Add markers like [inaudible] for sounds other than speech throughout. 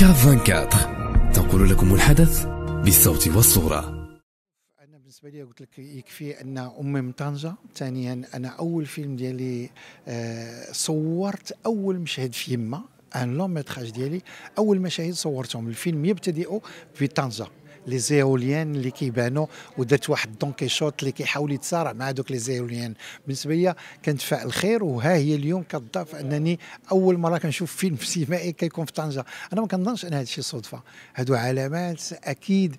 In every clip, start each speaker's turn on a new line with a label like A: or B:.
A: كاف 24 تنقل لكم الحدث بالصوت والصوره أنا بالنسبه لي قلت لك يكفي ان امي من طنجه ثانيا انا اول فيلم ديالي آه، صورت اول مشهد في يما ان لون ميتراج ديالي اول مشاهد صورتهم الفيلم يبتدئ في طنجه لي زيوليان اللي كيبانوا ودرت واحد دون شوت اللي كيحاول يتصارع مع دوك لي زيوليان بالنسبه ليا كنتفائل خير وها هي اليوم كتضاف انني اول مره كنشوف فيلم [laughs] سينمائي كيكون في طنجه انا ما كنظنش ان هذا الشيء صدفه هادو علامات اكيد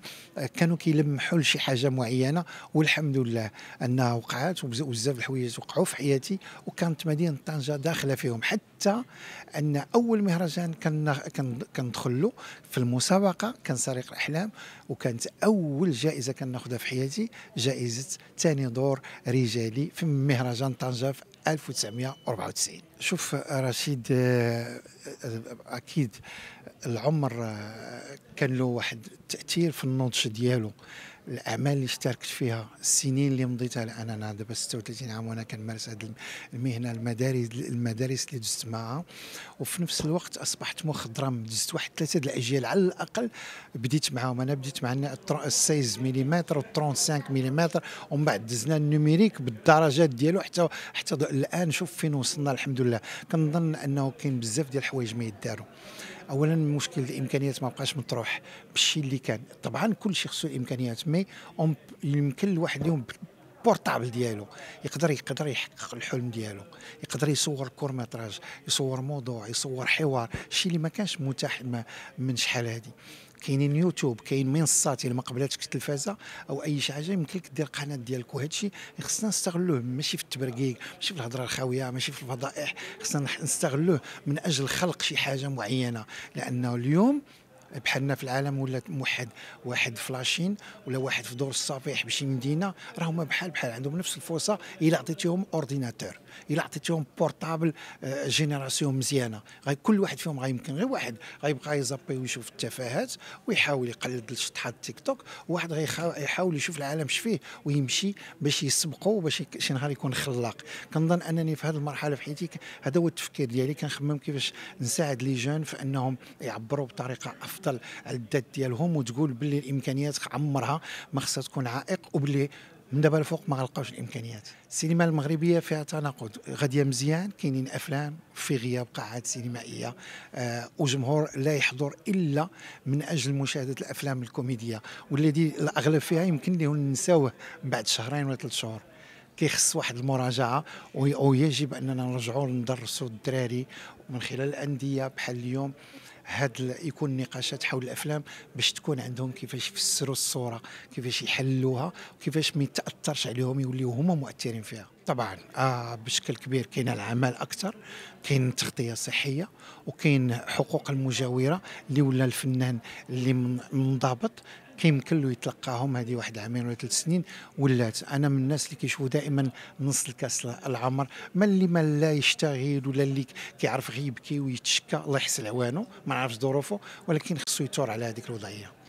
A: كانوا كيلمحوا لشي حاجه معينه والحمد لله انها وقعات وبزاف الحوايج وقعوا في حياتي وكانت مدينه طنجه داخله فيهم حتى حتى ان اول مهرجان كندخل له في المسابقه كان سريق الاحلام وكانت اول جائزه كناخذها في حياتي جائزه ثاني دور رجالي في مهرجان طنجه في 1994 شوف رشيد آه، آه، اكيد العمر آه، كان له واحد التاثير في النضج ديالو الاعمال اللي اشتركت فيها السنين اللي مضيتها الان انا دابا 36 عام وانا كنمارس هذه المهنه المدارس المدارس اللي دزت معها وفي نفس الوقت اصبحت مخضرم دزت واحد ثلاثه الاجيال على الاقل بديت معاهم انا بديت مع 16 ملم و35 ملم ومن بعد دزنا النوميريك بالدرجات ديالو حتى حتى الان شوف فين وصلنا الحمد لله كنظن انه كاين بزاف ديال الحوايج ما يداروا اولا مشكل الامكانيات ما بقاش مطروح بالشيء اللي كان طبعا كل شيء خصو امكانيات مي يمكن الواحد اليوم البورتابل ديالو يقدر يقدر يحقق الحلم ديالو يقدر يصور كورميتراج يصور موضوع يصور حوار الشيء اللي ما كانش متاح من شحال هذه كاينين يوتيوب كاين منصات اللي ما قبلاتش التلفازه او اي شي حاجه يمكن لك دير القناه ديالك وهذا الشيء خصنا نستغلوه ماشي في التبرقيق ماشي في الهضره الخاويه ماشي في الفضائح خصنا نستغلوه من اجل خلق شي حاجه معينه لانه اليوم بحالنا في العالم ولا موحد واحد فلاشين ولا واحد في دور الصفيح بشي مدينه راهما بحال بحال عندهم نفس الفرصه الا عطيتيهم اورديناتور الا عطيتيهم بورتابل آه، جينيراسيون مزيانه كل واحد فيهم غيمكن غير واحد غيبقى يزابي ويشوف التفاهات ويحاول يقلد الشطحات تيك توك وواحد غيحاول يشوف العالم اش فيه ويمشي باش يسبقوا باش شي نهار يكون خلاق كنظن انني في هذه المرحله في حياتي هذا هو التفكير ديالي كنخمم كيفاش نساعد لي جون في انهم يعبروا بطريقه افضل على الذات ديالهم وتقول باللي الامكانيات عمرها ما خصها تكون عائق وباللي من دابا الفوق ما غلقاوش الامكانيات السينما المغربيه فيها تناقض غاديه مزيان كاينين افلام في غياب قاعات سينمائيه آه وجمهور لا يحضر الا من اجل مشاهده الافلام الكوميديه والذي الاغلب فيها يمكن لهم نساوه بعد شهرين ولا ثلاث شهور كيخص واحد المراجعه ويجب اننا نرجعوا ندرسوا الدراري من خلال الانديه بحال اليوم هاد يكون نقاشات حول الافلام باش تكون عندهم كيفاش يفسروا الصوره كيفاش يحلوها وكيفاش ما يتاثرش عليهم يوليو هما مؤثرين فيها طبعا آه بشكل كبير كاين العمل اكثر كاين تغطيه صحيه وكاين حقوق المجاوره اللي ولا الفنان اللي منضبط كيمكن له يتلقاهم هذه واحد عامين ولا ثلاث سنين ولات انا من الناس اللي كيشوفوا دائما نص الكاس العمر ما اللي ما لا يشتغل ولا اللي كيعرف غيبكي ويتشكى الله يحسن عوانه ما نعرفش ظروفه ولكن خصو يثور على هذيك الوضعيه